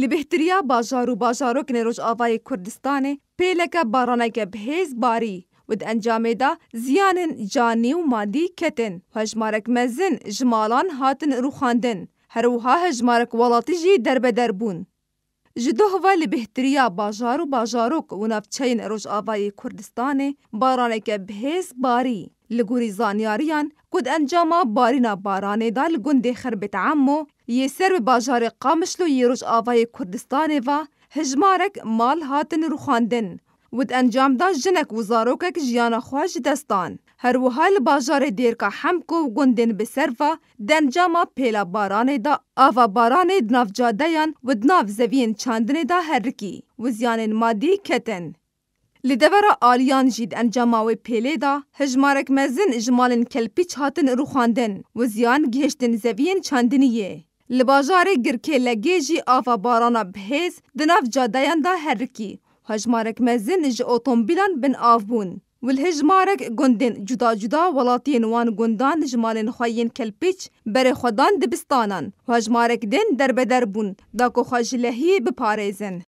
لبهتريا بهتریا باجار و باجارک روژ آوای کردستانه پیلک بارانک بهیز باری و د دا زیانن جاني و مادی کتن هجمارک مزن جمالان هاتن روخاندن هروها هجمارك ولاتی درب دربون بون جدوه و لی بهتریا باجار و باجارک و نفچین روژ آوای کردستانه li gorî zanyariyan ku di encama barîna baranê da li gundê Xerbêt Emmo yê ser bi bajarê Qamişlo yê Rojavayê Kurdistanê ve hijmarek mal hatin rûxandin û di encam da jinek û zarokek jiyana xwe ji destan. Her wiha li bajarê dêrka Hemko û gundên bi ser ve di encama pêla baranê da ava baranê di nav cadeyan û di nav zeviyên çandinê da herikî û ziyanên madî ketin. Li devera aliyan jî di encama wê pêlê da hejmarek mezin ji malên kelpîç hatin rûxandin û ziyan gihiştin zeviyên çandiniyê. Li bajarê girkê legê jî ava barana bihêz di nav cadeyan da herikî. Hejmarek mezin ji otomobilan bin av bûn. Wilhejmarek gundên cuda cuda welatiyên wan gundan ji malên xweyên kelpîç berê xwedan dibistanan. Hejmarek din derbeder bûn da ku xwe ji lehiyê biparêzin.